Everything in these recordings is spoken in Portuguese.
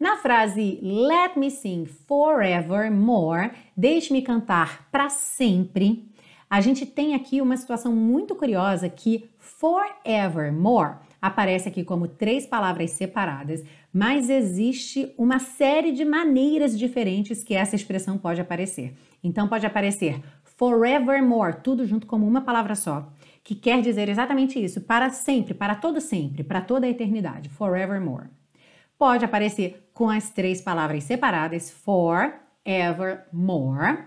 Na frase Let me sing forevermore, deixe-me cantar para sempre, a gente tem aqui uma situação muito curiosa que forevermore aparece aqui como três palavras separadas, mas existe uma série de maneiras diferentes que essa expressão pode aparecer. Então pode aparecer forevermore, tudo junto como uma palavra só, que quer dizer exatamente isso, para sempre, para todo sempre, para toda a eternidade, forevermore pode aparecer com as três palavras separadas, for, more.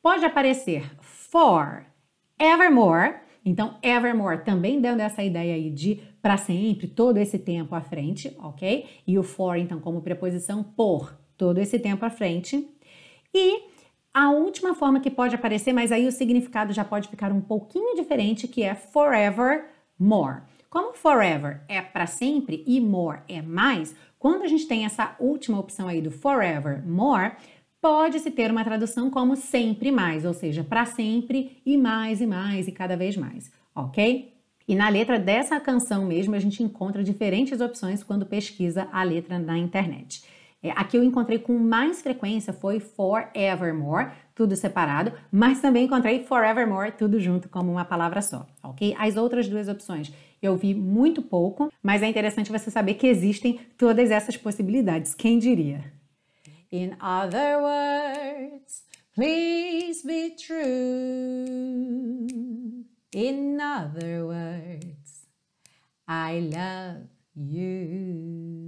Pode aparecer for, evermore. Então, evermore também dando essa ideia aí de para sempre, todo esse tempo à frente, ok? E o for, então, como preposição por, todo esse tempo à frente. E a última forma que pode aparecer, mas aí o significado já pode ficar um pouquinho diferente, que é forever more. Como forever é para sempre e more é mais, quando a gente tem essa última opção aí do forever more, pode-se ter uma tradução como sempre mais, ou seja, para sempre e mais e mais e cada vez mais, ok? E na letra dessa canção mesmo a gente encontra diferentes opções quando pesquisa a letra na internet. É, aqui eu encontrei com mais frequência foi Forevermore, tudo separado, mas também encontrei Forevermore, tudo junto como uma palavra só, ok? As outras duas opções eu vi muito pouco, mas é interessante você saber que existem todas essas possibilidades. Quem diria? In other words, please be true. In other words, I love you.